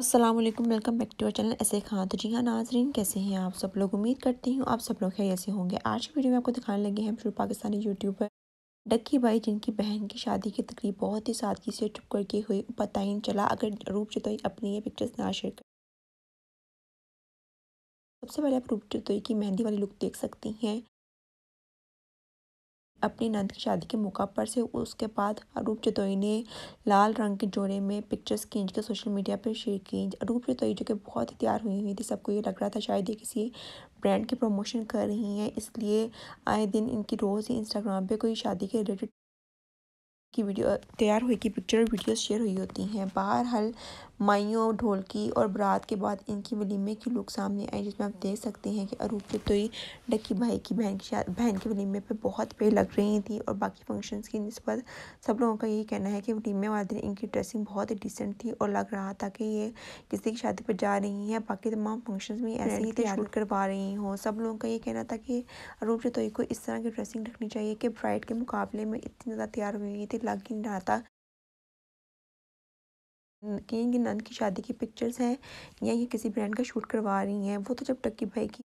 Aslam welcome back to our channel ऐसे खान तो जी हाँ नाजरीन कैसे हैं आप सब लोग उम्मीद करती हूँ आप सब लोग खैर ऐसे होंगे आज की वीडियो में आपको दिखाने लगे हैं मशहूर पाकिस्तानी यूट्यूबर डक्की बाई जिनकी बहन की शादी की तकरीब बहुत ही सादगी से चुप करके हुई पता ही चला अगर रूप चतोई अपनी ये पिक्चर्स ना शेयर कर सबसे पहले आप रूप चतोई की मेहंदी वाली लुक देख सकती हैं अपनी नंद की शादी के मौका पर से उसके बाद अरूप जतोई ने लाल रंग के जोड़े में पिक्चर्स खींच के सोशल मीडिया पर शेयर की अरूप जतोई जो कि बहुत ही तैयार हुई हुई थी सबको ये लग रहा था शायद ये किसी ब्रांड की प्रमोशन कर रही हैं इसलिए आए दिन इनकी रोज़ ही इंस्टाग्राम पे कोई शादी के रिलेटेड की वीडियो तैयार हुई की पिक्चर वीडियोस शेयर हुई होती हैं बहरहाल माइयों ढोलकी और बरात के बाद इनकी वलीमे की लुक सामने आई जिसमें आप देख सकते हैं कि अरूप तो ही डक्की भाई की बहन की शादी बहन के वलीमे पे बहुत पे लग रही थी और बाकी फंक्शंस की नस्बत सब लोगों का यही कहना है कि वलीमे वाले दिन इनकी ड्रेसिंग बहुत ही डिसेंट थी और लग रहा था कि ये किसी की शादी पर जा रही हैं बाकी तमाम फंक्शन में ऐसे ही तैयार करवा रही हों सब लोगों का ये कहना था कि अरूप चतोई को इस तरह की ड्रेसिंग रखनी चाहिए कि ब्राइड के मुकाबले में इतनी ज़्यादा तैयार हुई थी लग ही नहीं रहा था कि इनकी नंद की शादी की पिक्चर्स हैं या ये किसी ब्रांड का शूट करवा रही हैं वो तो जब टक्की भाई की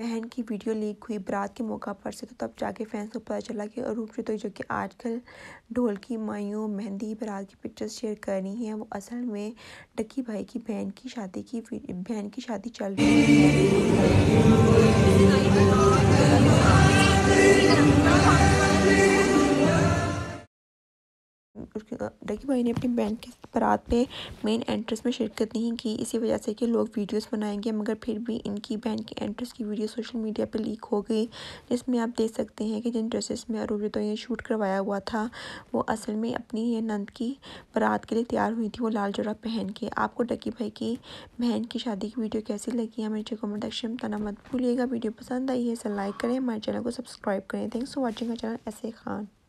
बहन की वीडियो लीक हुई बरात के मौका पर से तो तब जाके फैंस को पता चला कि अरूप जो तो जो कि आजकल ढोल की माइयों मेहंदी बरात की पिक्चर्स शेयर कर रही हैं वो असल में टक्की भाई की बहन की शादी की बहन की शादी चल रही है कि भाई ने अपनी बहन के बारात में मेन एंट्रेंस में शिरकत नहीं की इसी वजह से कि लोग वीडियोस बनाएंगे मगर फिर भी इनकी बहन की एंट्रेंस की वीडियो सोशल मीडिया पे लीक हो गई जिसमें आप देख सकते हैं कि जिन ड्रेसेस में अरूबी तो ये शूट करवाया हुआ था वो असल में अपनी ये नंद की बारात के लिए तैयार हुई थी वो लाल जोड़ा पहन के आपको डकी भाई की बहन की शादी की वीडियो कैसी लगी हमें नीचे कमेंट सेक्शन में बताना मत भूलिएगा वीडियो पसंद आई है इसे लाइक करें हमारे चैनल को सब्सक्राइब करें थैंक्स फॉर वॉचिंग चैनल ऐसे खान